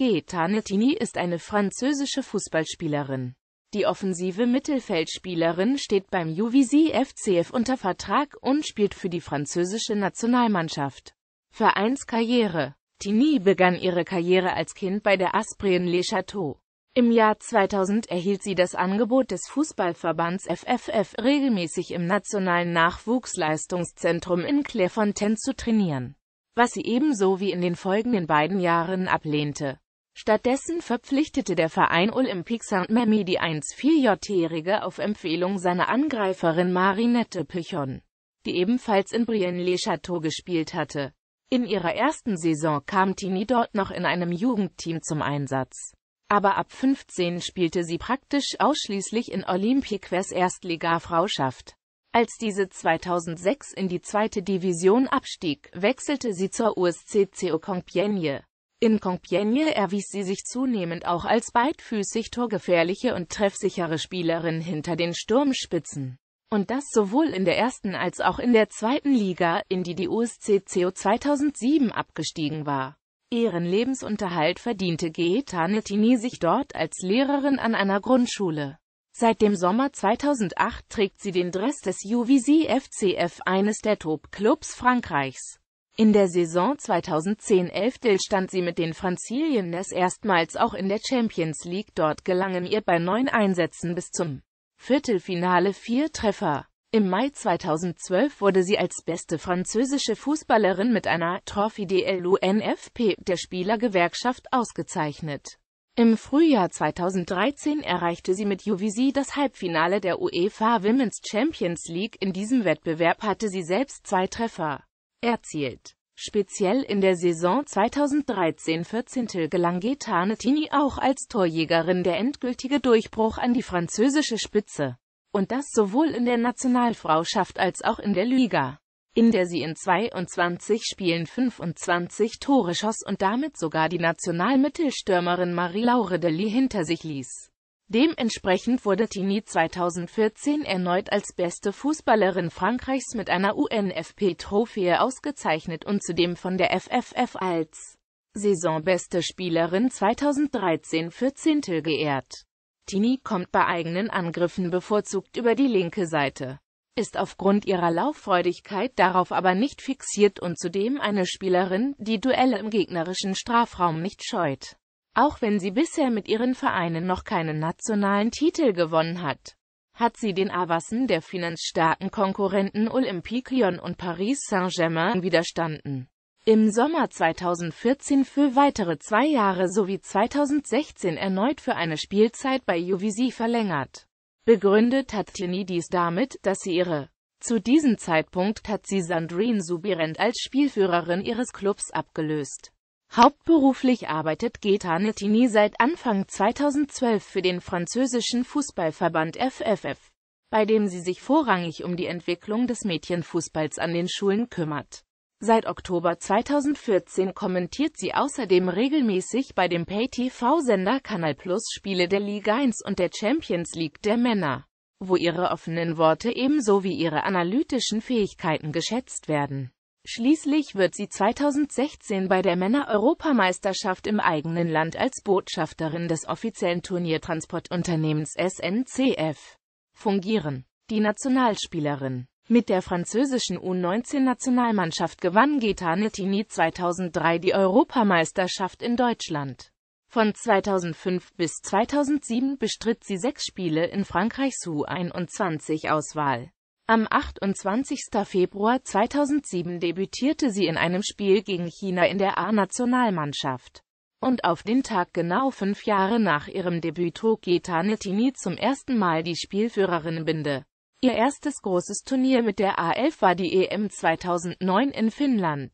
Gaëtane Tini ist eine französische Fußballspielerin. Die offensive Mittelfeldspielerin steht beim UVC FCF unter Vertrag und spielt für die französische Nationalmannschaft. Vereinskarriere Tini begann ihre Karriere als Kind bei der Asprien Le Chateau. Im Jahr 2000 erhielt sie das Angebot des Fußballverbands FFF, regelmäßig im Nationalen Nachwuchsleistungszentrum in Clairefontaine zu trainieren, was sie ebenso wie in den folgenden beiden Jahren ablehnte. Stattdessen verpflichtete der Verein Olympique Saint-Memmi die 1-4-Jährige j auf Empfehlung seiner Angreiferin Marinette Pichon, die ebenfalls in brienne les châteaux gespielt hatte. In ihrer ersten Saison kam Tini dort noch in einem Jugendteam zum Einsatz. Aber ab 15 spielte sie praktisch ausschließlich in Olympique's Erstliga-Frauschaft. Als diese 2006 in die zweite Division abstieg, wechselte sie zur USC Compiègne. In Compiègne erwies sie sich zunehmend auch als beidfüßig torgefährliche und treffsichere Spielerin hinter den Sturmspitzen. Und das sowohl in der ersten als auch in der zweiten Liga, in die die USC USCCO 2007 abgestiegen war. Ihren Lebensunterhalt verdiente Gaetane Tini sich dort als Lehrerin an einer Grundschule. Seit dem Sommer 2008 trägt sie den Dress des UVC FCF, eines der Top-Clubs Frankreichs. In der Saison 2010-11 stand sie mit den Franzilieners erstmals auch in der Champions League. Dort gelangen ihr bei neun Einsätzen bis zum Viertelfinale vier Treffer. Im Mai 2012 wurde sie als beste französische Fußballerin mit einer Trophy DLUNFP der Spielergewerkschaft ausgezeichnet. Im Frühjahr 2013 erreichte sie mit Juvisi das Halbfinale der UEFA Women's Champions League. In diesem Wettbewerb hatte sie selbst zwei Treffer erzielt. Speziell in der Saison 2013-14 gelang Gaetanettini auch als Torjägerin der endgültige Durchbruch an die französische Spitze. Und das sowohl in der Nationalfrauschaft als auch in der Liga, in der sie in 22 Spielen 25 Tore schoss und damit sogar die Nationalmittelstürmerin Marie-Laure Dely hinter sich ließ. Dementsprechend wurde Tini 2014 erneut als beste Fußballerin Frankreichs mit einer UNFP-Trophäe ausgezeichnet und zudem von der FFF als Saisonbeste Spielerin 2013-14 geehrt. Tini kommt bei eigenen Angriffen bevorzugt über die linke Seite, ist aufgrund ihrer Lauffreudigkeit darauf aber nicht fixiert und zudem eine Spielerin, die Duelle im gegnerischen Strafraum nicht scheut. Auch wenn sie bisher mit ihren Vereinen noch keinen nationalen Titel gewonnen hat, hat sie den Avancen der finanzstarken Konkurrenten Olympique Lyon und Paris Saint-Germain widerstanden. Im Sommer 2014 für weitere zwei Jahre sowie 2016 erneut für eine Spielzeit bei UVC verlängert. Begründet hat Tini dies damit, dass sie ihre zu diesem Zeitpunkt hat sie Sandrine Subirent als Spielführerin ihres Clubs abgelöst. Hauptberuflich arbeitet Geta Nettini seit Anfang 2012 für den französischen Fußballverband FFF, bei dem sie sich vorrangig um die Entwicklung des Mädchenfußballs an den Schulen kümmert. Seit Oktober 2014 kommentiert sie außerdem regelmäßig bei dem Pay-TV-Sender Kanal Plus Spiele der Liga 1 und der Champions League der Männer, wo ihre offenen Worte ebenso wie ihre analytischen Fähigkeiten geschätzt werden. Schließlich wird sie 2016 bei der Männer-Europameisterschaft im eigenen Land als Botschafterin des offiziellen Turniertransportunternehmens SNCF fungieren. Die Nationalspielerin mit der französischen U19-Nationalmannschaft gewann Gaetane Tini 2003 die Europameisterschaft in Deutschland. Von 2005 bis 2007 bestritt sie sechs Spiele in Frankreichs U21-Auswahl. Am 28. Februar 2007 debütierte sie in einem Spiel gegen China in der A-Nationalmannschaft. Und auf den Tag genau fünf Jahre nach ihrem Debüt trug Geta Nettini zum ersten Mal die Spielführerinnenbinde. Ihr erstes großes Turnier mit der A11 war die EM 2009 in Finnland.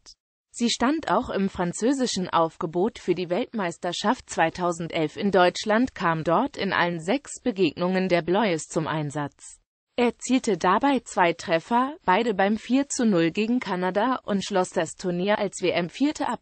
Sie stand auch im französischen Aufgebot für die Weltmeisterschaft 2011 in Deutschland, kam dort in allen sechs Begegnungen der Blois zum Einsatz erzielte dabei zwei Treffer, beide beim 4 zu 0 gegen Kanada und schloss das Turnier als WM-Vierte ab.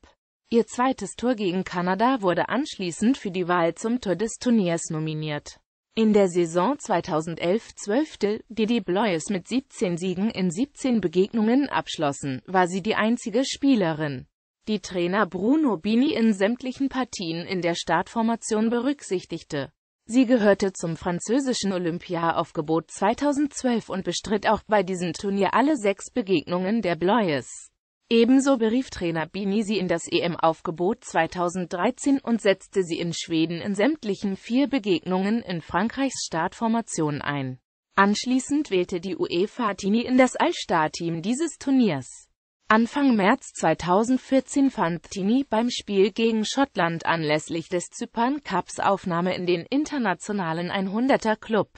Ihr zweites Tor gegen Kanada wurde anschließend für die Wahl zum Tor des Turniers nominiert. In der Saison 2011-12, die die Blois mit 17 Siegen in 17 Begegnungen abschlossen, war sie die einzige Spielerin, die Trainer Bruno Bini in sämtlichen Partien in der Startformation berücksichtigte. Sie gehörte zum französischen Olympia-Aufgebot 2012 und bestritt auch bei diesem Turnier alle sechs Begegnungen der Bleues. Ebenso berief Trainer Bini sie in das EM-Aufgebot 2013 und setzte sie in Schweden in sämtlichen vier Begegnungen in Frankreichs Startformation ein. Anschließend wählte die UEFA Tini in das allstar team dieses Turniers. Anfang März 2014 fand Tini beim Spiel gegen Schottland anlässlich des Zypern Cups Aufnahme in den internationalen 100er Club.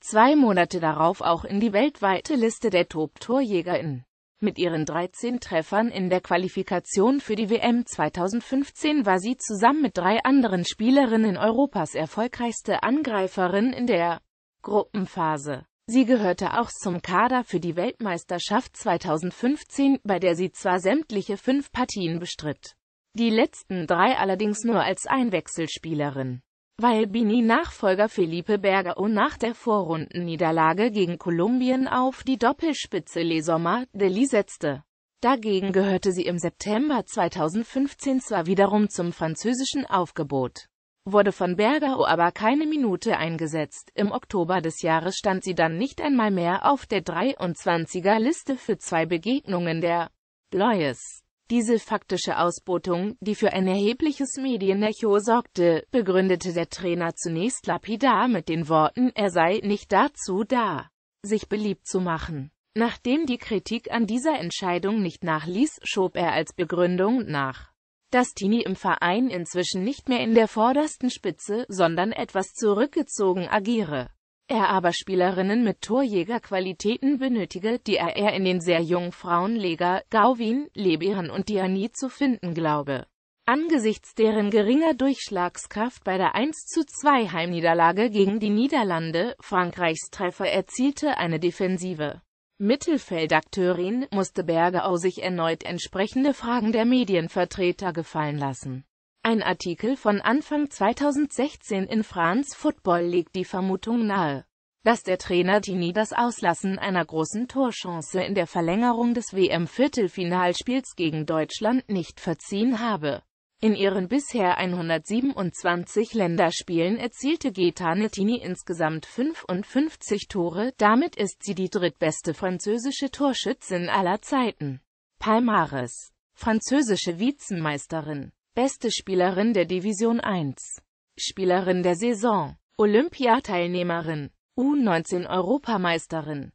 Zwei Monate darauf auch in die weltweite Liste der Top-TorjägerInnen. Mit ihren 13 Treffern in der Qualifikation für die WM 2015 war sie zusammen mit drei anderen Spielerinnen Europas erfolgreichste Angreiferin in der Gruppenphase. Sie gehörte auch zum Kader für die Weltmeisterschaft 2015, bei der sie zwar sämtliche fünf Partien bestritt, die letzten drei allerdings nur als Einwechselspielerin. Weil Bini Nachfolger Felipe und nach der Vorrundenniederlage gegen Kolumbien auf die Doppelspitze Lesomar Deli setzte. Dagegen gehörte sie im September 2015 zwar wiederum zum französischen Aufgebot wurde von Bergau aber keine Minute eingesetzt. Im Oktober des Jahres stand sie dann nicht einmal mehr auf der 23er-Liste für zwei Begegnungen der Blois. Diese faktische Ausbotung, die für ein erhebliches Medienecho sorgte, begründete der Trainer zunächst lapidar mit den Worten, er sei nicht dazu da, sich beliebt zu machen. Nachdem die Kritik an dieser Entscheidung nicht nachließ, schob er als Begründung nach dass Tini im Verein inzwischen nicht mehr in der vordersten Spitze, sondern etwas zurückgezogen agiere. Er aber Spielerinnen mit Torjägerqualitäten benötige, die er eher in den sehr jungen Frauenleger, Gauwin, Lebiren und Diani zu finden glaube. Angesichts deren geringer Durchschlagskraft bei der 1 zu 2 Heimniederlage gegen die Niederlande, Frankreichs Treffer erzielte eine Defensive. Mittelfeldakteurin, musste Berger sich erneut entsprechende Fragen der Medienvertreter gefallen lassen. Ein Artikel von Anfang 2016 in France Football legt die Vermutung nahe, dass der Trainer Tini das Auslassen einer großen Torchance in der Verlängerung des WM-Viertelfinalspiels gegen Deutschland nicht verziehen habe. In ihren bisher 127 Länderspielen erzielte Getanettini insgesamt 55 Tore, damit ist sie die drittbeste französische Torschützin aller Zeiten. Palmares, französische Vizemeisterin, beste Spielerin der Division 1, Spielerin der Saison, Olympiateilnehmerin, U19-Europameisterin,